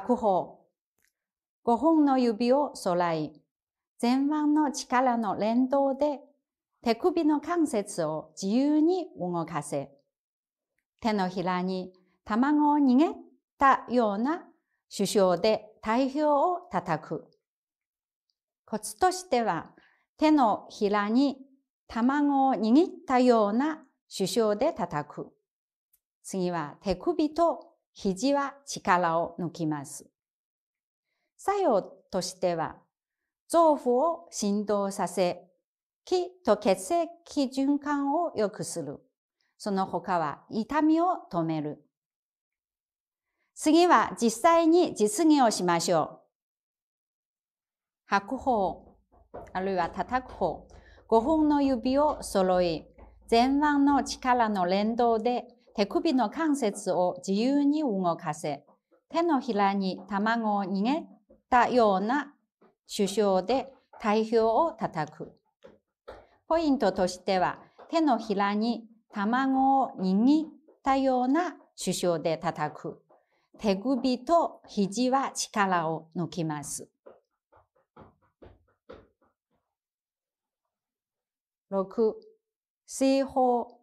白鵬。5本の指を揃え、前腕の力の連動で手首の関節を自由に動かせ、手のひらに卵を逃げたような首相で体表を叩く。コツとしては、手のひらに卵を握ったような首相で叩く。次は手首と肘は力を抜きます。作用としては、臓腑を振動させ、気と血液循環を良くする。その他は痛みを止める。次は実際に実技をしましょう。白方、あるいは叩く方、5本の指を揃い、前腕の力の連動で手首の関節を自由に動かせ、手のひらに卵を逃げたような首相で体表を叩く。ポイントとしては、手のひらに卵を握ったような首相で叩く。手首と肘は力を抜きます。6、水泡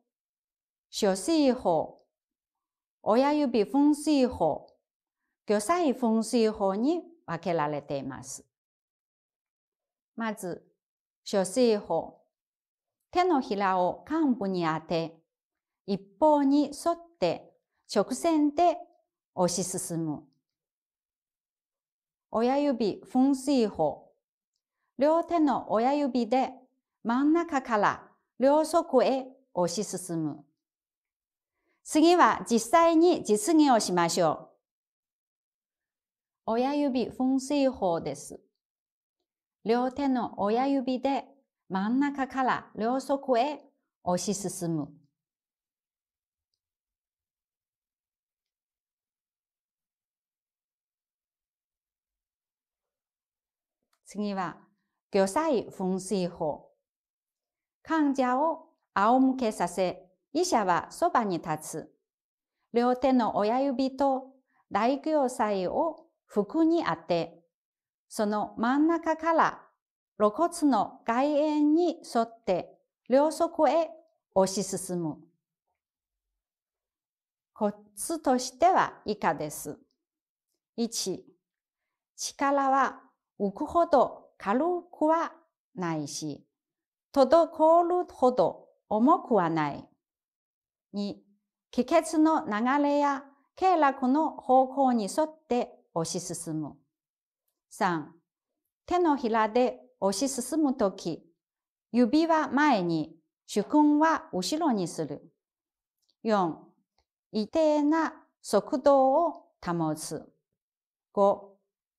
小水法。親指噴水法。魚鰓噴水法に分けられています。まず、小水法。手のひらを患部に当て、一方に沿って直線で押し進む。親指噴水法。両手の親指で真ん中から両側へ押し進む。次は実際に実現をしましょう。親指噴水法です。両手の親指で真ん中から両側へ押し進む。次は、魚菜噴水法。患者を仰向けさせ、医者はそばに立つ。両手の親指と大行祭を服に当て、その真ん中から露骨の外縁に沿って両側へ押し進む。コツとしては以下です。1、力は浮くほど軽くはないし、滞るほど重くはない。2、気結の流れや経絡の方向に沿って押し進む。3、手のひらで押し進むとき、指は前に、主君は後ろにする。4、一定な速度を保つ。5、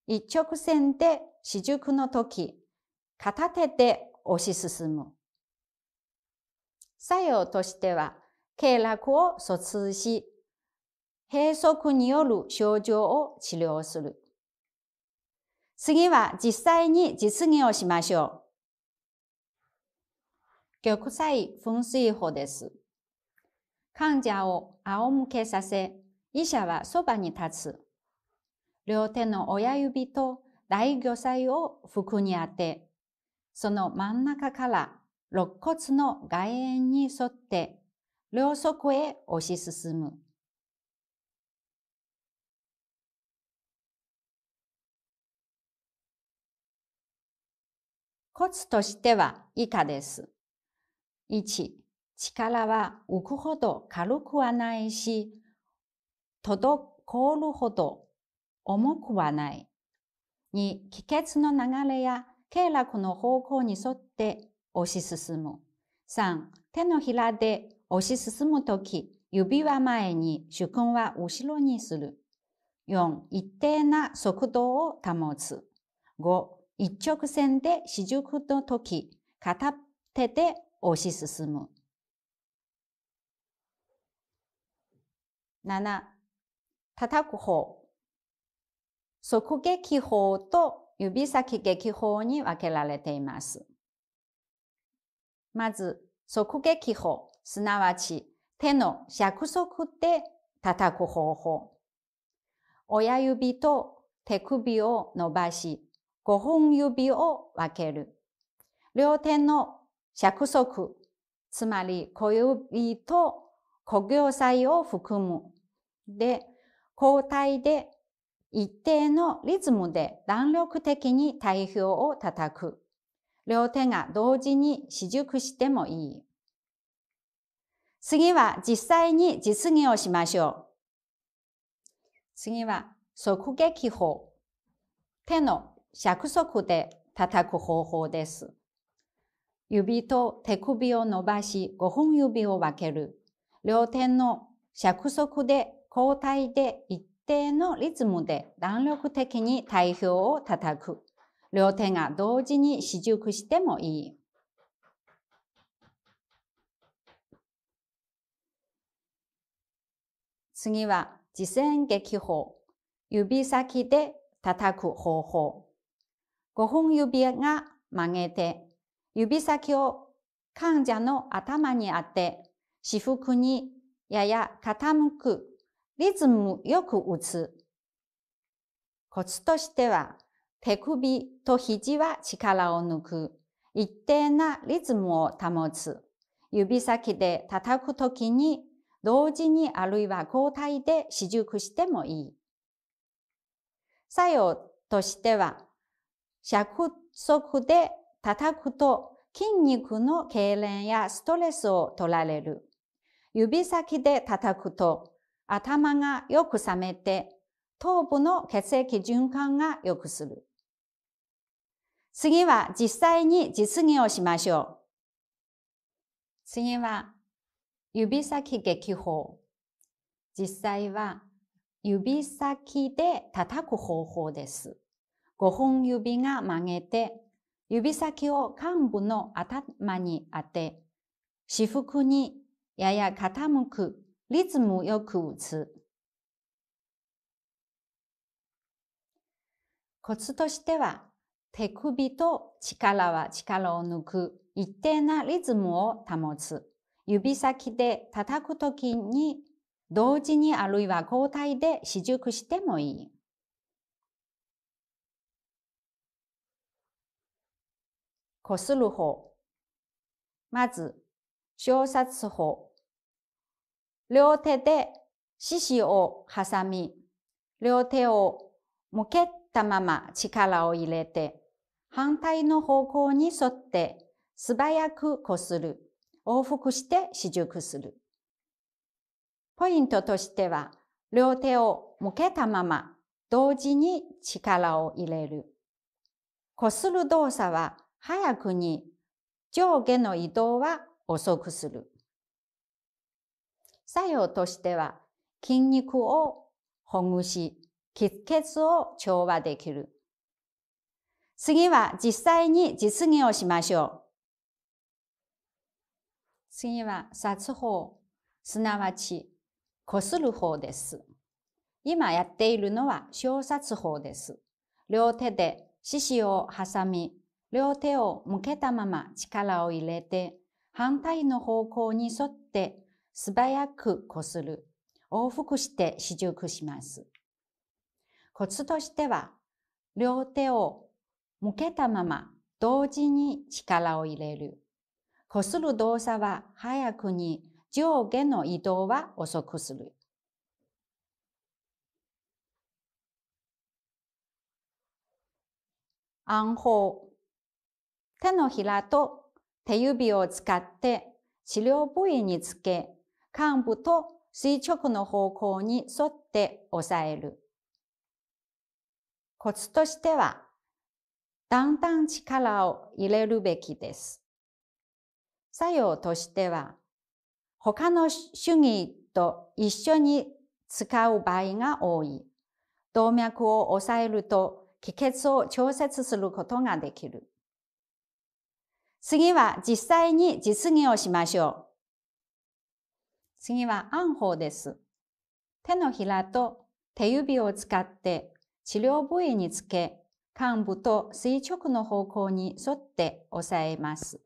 一直線で四熟のとき、片手で押し進む。作用としては、経絡を疎通し、閉塞による症状を治療する。次は実際に実技をしましょう。玉砕噴水法です。患者を仰向けさせ、医者はそばに立つ。両手の親指と大魚菜を服に当て、その真ん中から肋骨の外縁に沿って両側へ押し進む。コツとしては以下です。1、力は浮くほど軽くはないし、滞るほど重くはない。2、気血の流れや経絡の方向に沿って押し進む。3、手のひらで押し進むとき、指は前に、主君は後ろにする。4、一定な速度を保つ。5、一直線で四熟のとき、片手で押し進む。7、叩く方。即撃法と指先撃法に分けられています。まず、即撃法、すなわち手の尺足で叩く方法。親指と手首を伸ばし、5本指を分ける。両手の尺足、つまり小指と小行祭を含む。で、交代で一定のリズムで弾力的に体表を叩く。両手が同時に私熟してもいい。次は実際に実技をしましょう。次は側撃法。手の尺足で叩く方法です。指と手首を伸ばし5本指を分ける。両手の尺足で交代で一定のリズムで弾力的に体表を叩く。両手が同時に四熟してもいい。次は、自旋撃法。指先で叩く方法。5本指が曲げて、指先を患者の頭に当て、私服にやや傾く、リズムよく打つ。コツとしては、手首と肘は力を抜く。一定なリズムを保つ。指先で叩くときに、同時にあるいは交代で私熟してもいい。作用としては、尺足で叩くと筋肉の痙攣やストレスを取られる。指先で叩くと頭がよく冷めて頭部の血液循環が良くする。次は実際に実技をしましょう。次は指先撃法。実際は指先で叩く方法です。5本指が曲げて、指先を患部の頭に当て、私服にやや傾く、リズムよく打つ。コツとしては、手首と力は力を抜く。一定なリズムを保つ。指先で叩くときに同時にあるいは交代で四熟してもいい。こする方。まず、小冊法。両手で獅子を挟み、両手を向けたまま力を入れて、反対の方向に沿って素早くこする、往復して私熟する。ポイントとしては、両手を向けたまま同時に力を入れる。こする動作は早くに、上下の移動は遅くする。作用としては、筋肉をほぐし、血血を調和できる。次は実際に実現をしましょう。次は殺法、すなわち、こする方です。今やっているのは小殺法です。両手で獅子を挟み、両手を向けたまま力を入れて、反対の方向に沿って素早くこする。往復して四熟します。コツとしては、両手を向けたまま同時に力を入れる。こする動作は早くに上下の移動は遅くする。暗号。手のひらと手指を使って治療部位につけ、患部と垂直の方向に沿って押さえる。コツとしては、だんだん力を入れるべきです。作用としては、他の主義と一緒に使う場合が多い。動脈を抑えると気血を調節することができる。次は実際に実技をしましょう。次は暗法です。手のひらと手指を使って治療部位につけ患部と垂直の方向に沿って押さえます。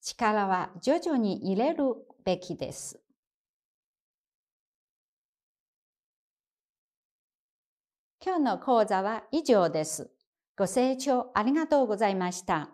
力は徐々に入れるべきです。今日の講座は以上です。ご清聴ありがとうございました。